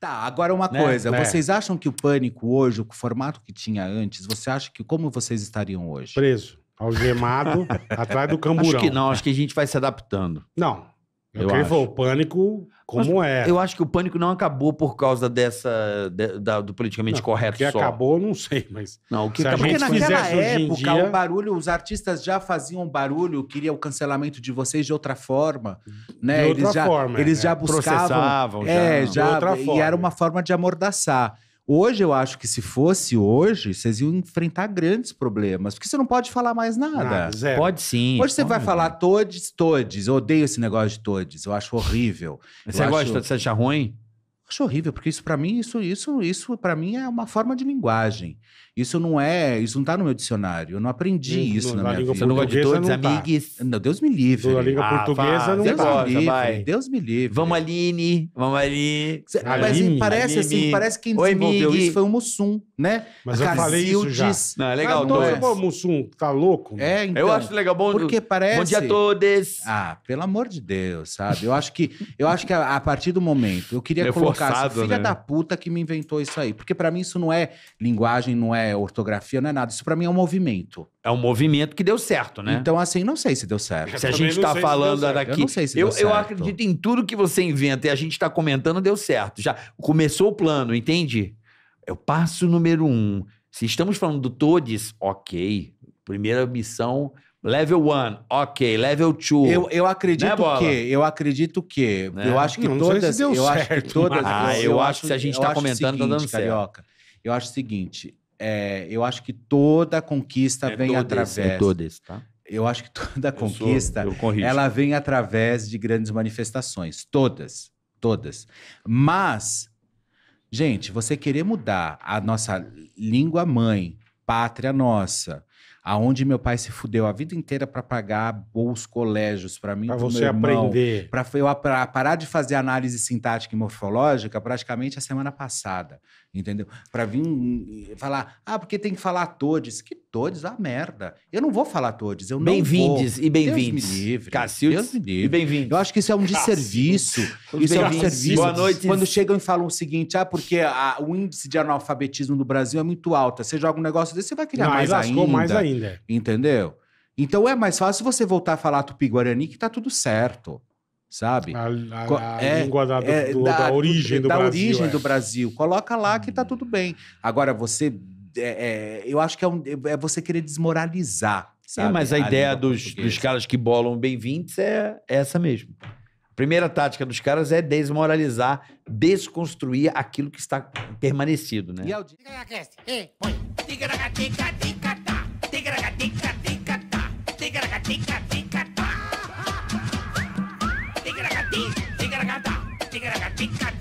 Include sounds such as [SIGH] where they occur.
Tá, agora uma né? coisa. Né? Vocês acham que o pânico hoje, o formato que tinha antes, você acha que como vocês estariam hoje? Preso, algemado, [LAUGHS] atrás do camburão. Acho que não, acho que a gente vai se adaptando. Não, eu, eu quem o pânico como Mas, é. Eu acho que o pânico não acabou por causa dessa de, da, do politicamente não, correto que só. acabou, não sei, mas. Não, o que gente porque é naquela época dia... o barulho, os artistas já faziam barulho, queria o cancelamento de vocês de outra forma, né? De outra eles já, forma, eles é. já buscavam, Processavam, é, já, já outra forma. e era uma forma de amordaçar. Hoje eu acho que se fosse hoje, vocês iam enfrentar grandes problemas, porque você não pode falar mais nada. nada pode sim. Hoje você vai falar todes, todes. Eu odeio esse negócio de todes, eu acho horrível. Você eu gosta acho... de você ruim? Acho horrível, porque isso para mim, isso, isso, isso para mim é uma forma de linguagem. Isso não é, isso não tá no meu dicionário. Eu não aprendi Sim, uhum. isso na, na minha vida. Não gosto de todos, tá. amigos. Tá. Não, Deus me livre. Na língua ah, portuguesa pá, não Deus gosta, me tá. livre, vai. Deus me livre. Vamos Aline, vamos ali. Mas Aline. parece assim, Aline. assim, parece que quem desenvolveu Oi, isso foi o Mussum né? Mas eu falei isso já. Não, é legal. Mas, dois. Pô, Mussum, tá louco? Mano. É, então. Eu acho legal. Bom, porque parece... bom dia a todos. Ah, pelo amor de Deus, sabe? Eu acho que, eu acho que a, a partir do momento, eu queria é colocar assim, forçado, assim, filha né? da puta que me inventou isso aí. Porque para mim isso não é linguagem, não é ortografia, não é nada. Isso para mim é um movimento. É um movimento que deu certo, né? Então, assim, não sei se deu certo. Se a gente tá falando se daqui. Eu não sei se deu certo. Eu acredito em tudo que você inventa e a gente tá comentando, deu certo. Já começou o plano, entende? é o passo número um. Se estamos falando do todes, ok. Primeira missão, level one, ok. Level two. Eu, eu acredito né, que, eu acredito que, né? eu acho que não, todas, se eu certo, acho que todas. Ah, eu, eu acho que se a gente está comentando, seguinte, tá dando certo. eu acho o seguinte, é, eu acho que toda conquista é vem é através. É todes, tá? Eu acho que toda conquista, sou, ela vem através de grandes manifestações, todas, todas. Mas Gente, você querer mudar a nossa língua mãe, pátria nossa, aonde meu pai se fudeu a vida inteira para pagar bons colégios para mim, para você irmão, aprender, para eu pra parar de fazer análise sintática e morfológica praticamente a semana passada, entendeu? Para vir falar, ah, porque tem que falar todes, que todes a ah, merda. Eu não vou falar todes, eu não Bem-vindes e bem-vindos. Deus Cacildes Deus me livre. e bem-vindos. Eu acho que isso é um desserviço. Isso é um desserviço. Boa noite. Quando chegam e falam o seguinte, ah, porque a, o índice de analfabetismo do Brasil é muito alto. Você joga um negócio desse, você vai criar não, mais, ainda. mais ainda. Entender. Entendeu? Então é mais fácil você voltar a falar tupi-guarani que tá tudo certo, sabe? A, a, a é, língua da, do, é, da, da, origem do, da Brasil. Da origem é. do Brasil. Coloca lá que tá hum. tudo bem. Agora, você. É, é, eu acho que é, um, é você querer desmoralizar. É, sabe? mas a, ideia dos, dos caras que bolam bem-vindos é essa mesmo. A primeira tática dos caras é desmoralizar, desconstruir aquilo que está permanecido, né? E ao... chica, chica, chica,